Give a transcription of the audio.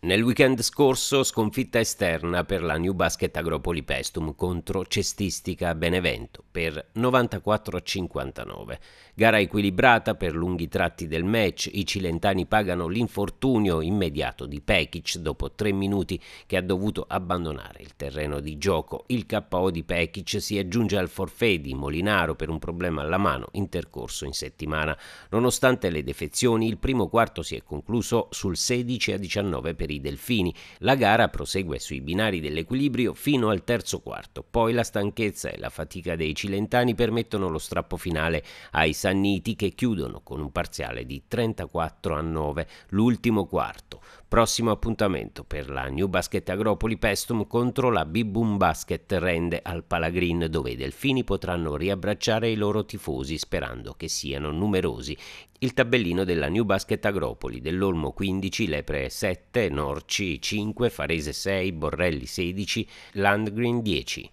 Nel weekend scorso sconfitta esterna per la New Basket Agropoli Pestum contro Cestistica Benevento per 94-59. Gara equilibrata per lunghi tratti del match, i cilentani pagano l'infortunio immediato di Pekic dopo tre minuti che ha dovuto abbandonare il terreno di gioco. Il KO di Pekic si aggiunge al forfè di Molinaro per un problema alla mano intercorso in settimana. Nonostante le defezioni, il primo quarto si è concluso sul 16-19 per per i delfini. La gara prosegue sui binari dell'equilibrio fino al terzo quarto, poi la stanchezza e la fatica dei cilentani permettono lo strappo finale ai Sanniti che chiudono con un parziale di 34 a 9, l'ultimo quarto. Prossimo appuntamento per la New Basket Agropoli Pestum contro la Bibum Basket Rende al Palagrin dove i delfini potranno riabbracciare i loro tifosi sperando che siano numerosi. Il tabellino della New Basket Agropoli dell'Olmo 15, Lepre 7, Norci 5, Farese 6, Borrelli 16, Landgreen 10.